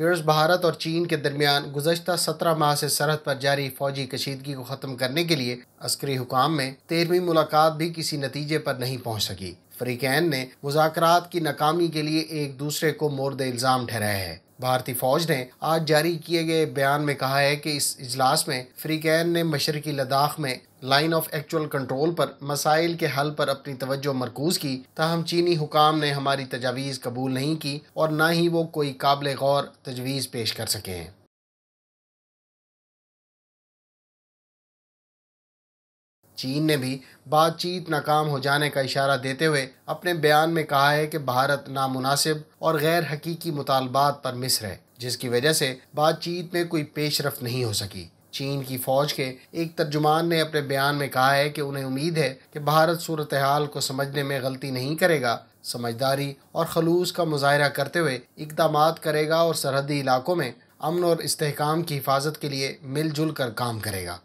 Euros Bharat और चीन के दरमियान गुजशत सत्रह माह से सरहद पर जारी फौजी कशीदगी को ख़त्म करने के लिए अस्करी हुकाम में तेरहवीं मुलाकात भी किसी नतीजे पर नहीं पहुँच सकी फ्रीकैन ने मुजाकर की नाकामी के लिए एक दूसरे को मोरद इल्ज़ाम ठहराया है भारतीय फौज ने आज जारी किए गए बयान में कहा है कि इस इजलास में फ्रीकैन ने मशरकी लद्दाख में लाइन ऑफ एक्चुअल कंट्रोल पर मसाइल के हल पर अपनी तवज्जो मरकूज की तहम चीनी हुकाम ने हमारी तजावीज़ कबूल नहीं की और ना ही वो कोई काबिल गौर तजवीज़ पेश कर सके हैं चीन ने भी बातचीत नाकाम हो जाने का इशारा देते हुए अपने बयान में कहा है कि भारत नामुनासिब और गैर हकीकी मुतालबात पर मिस्र है जिसकी वजह से बातचीत में कोई पेशरफ नहीं हो सकी चीन की फौज के एक तर्जुमान ने अपने बयान में कहा है कि उन्हें उम्मीद है कि भारत सूरत हाल को समझने में गलती नहीं करेगा समझदारी और खलूस का मुजाहरा करते हुए इकदाम करेगा और सरहदी इलाकों में अमन और इसकाम की हिफाजत के लिए मिलजुल कर काम करेगा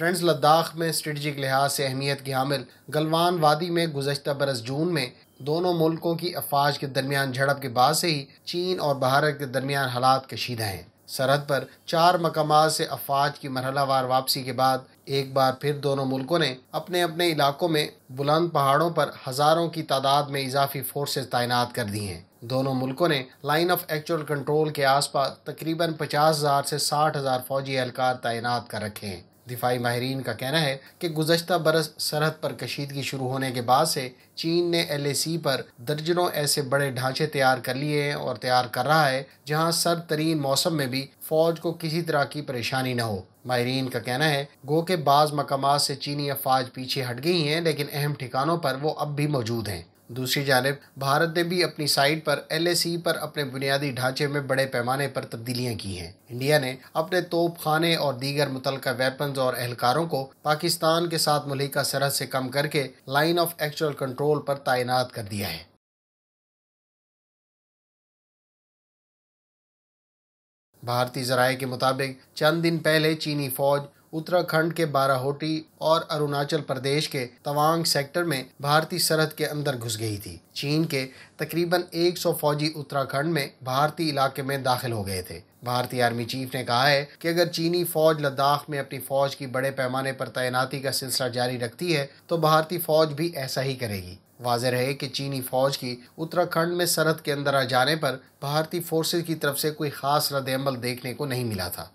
फ्रेंड्स लद्दाख में स्ट्रेटजिक लिहाज से अहमियत के हामिल गलवान वादी में गुजशत बरस जून में दोनों मुल्कों की अफवाज के दरमियान झड़प के बाद से ही चीन और भारत के दरमियान हालात कशीदा हैं सरहद पर चार मकाम से अफवाज की मरहलावार वापसी के बाद एक बार फिर दोनों मुल्कों ने अपने अपने इलाकों में बुलंद पहाड़ों पर हज़ारों की तादाद में इजाफी फोर्सेज तैनात कर दी हैं दोनों मुल्कों ने लाइन ऑफ एक्चुअल कंट्रोल के आसपास तकरीबन पचास हज़ार से साठ हज़ार फौजी एहलकार तैनात कर रखे हैं दिफाई माहरीन का कहना है कि गुजशत बरस सरहद पर कशीदगी शुरू होने के बाद से चीन ने एल ए सी पर दर्जनों ऐसे बड़े ढांचे तैयार कर लिए हैं और तैयार कर रहा है जहाँ सर तरीन मौसम में भी फौज को किसी तरह की परेशानी न हो माहरीन का कहना है गो के बाज़ मकाम से चीनी अफवाज पीछे हट गई हैं लेकिन अहम ठिकानों पर वो अब भी मौजूद हैं दूसरी जानब भारत ने भी अपनी साइट पर एल पर अपने बुनियादी ढांचे में बड़े पैमाने पर तब्दीलियाँ की हैं इंडिया ने अपने तोप खाने और दीगर मुतल वेपन्स और एहलकारों को पाकिस्तान के साथ मलिका सरहद से कम करके लाइन ऑफ एक्चुअल कंट्रोल पर तैनात कर दिया है भारतीय जराये के मुताबिक चंद दिन पहले चीनी फौज उत्तराखंड के बाराहोटी और अरुणाचल प्रदेश के तवांग सेक्टर में भारतीय सरहद के अंदर घुस गई थी चीन के तकरीबन 100 फौजी उत्तराखंड में भारतीय इलाके में दाखिल हो गए थे भारतीय आर्मी चीफ ने कहा है कि अगर चीनी फौज लद्दाख में अपनी फौज की बड़े पैमाने पर तैनाती का सिलसिला जारी रखती है तो भारतीय फौज भी ऐसा ही करेगी वाज रहे कि चीनी फौज की उत्तराखंड में सरहद के अंदर आ जाने पर भारतीय फोर्सेज की तरफ से कोई खास रद्दमल देखने को नहीं मिला था